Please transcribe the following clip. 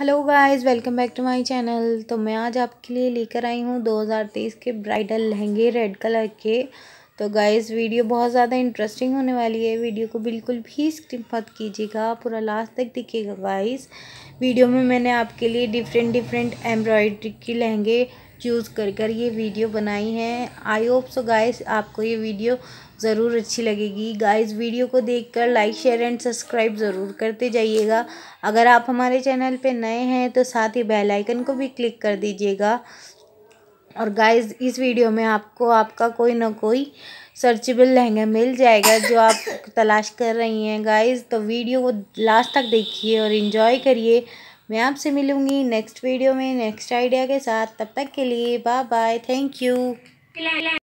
hello guys welcome back to my channel तो मैं आज आपके लिए लेकर आई हूँ 2023 के ब्राइडल लहंगे रेड कलर के तो गाइस वीडियो बहुत ज़्यादा इंटरेस्टिंग होने वाली है वीडियो को बिल्कुल भी स्किप मत कीजिएगा पूरा लास्ट तक दिखेगा गाइस वीडियो में मैंने आपके लिए डिफरेंट डिफरेंट एम्ब्रॉयड्री के लहंगे चूज़ कर कर ये वीडियो बनाई है आई होप सो गाइस आपको ये वीडियो ज़रूर अच्छी लगेगी गाइस वीडियो को देखकर लाइक शेयर एंड सब्सक्राइब ज़रूर करते जाइएगा अगर आप हमारे चैनल पे नए हैं तो साथ ही बेल आइकन को भी क्लिक कर दीजिएगा और गाइस इस वीडियो में आपको आपका कोई ना कोई सर्चेबल लहंगा मिल जाएगा जो आप तलाश कर रही हैं गाइज़ तो वीडियो को लास्ट तक देखिए और इन्जॉय करिए मैं आपसे मिलूंगी नेक्स्ट वीडियो में नेक्स्ट आइडिया के साथ तब तक के लिए बाय बाय थैंक यू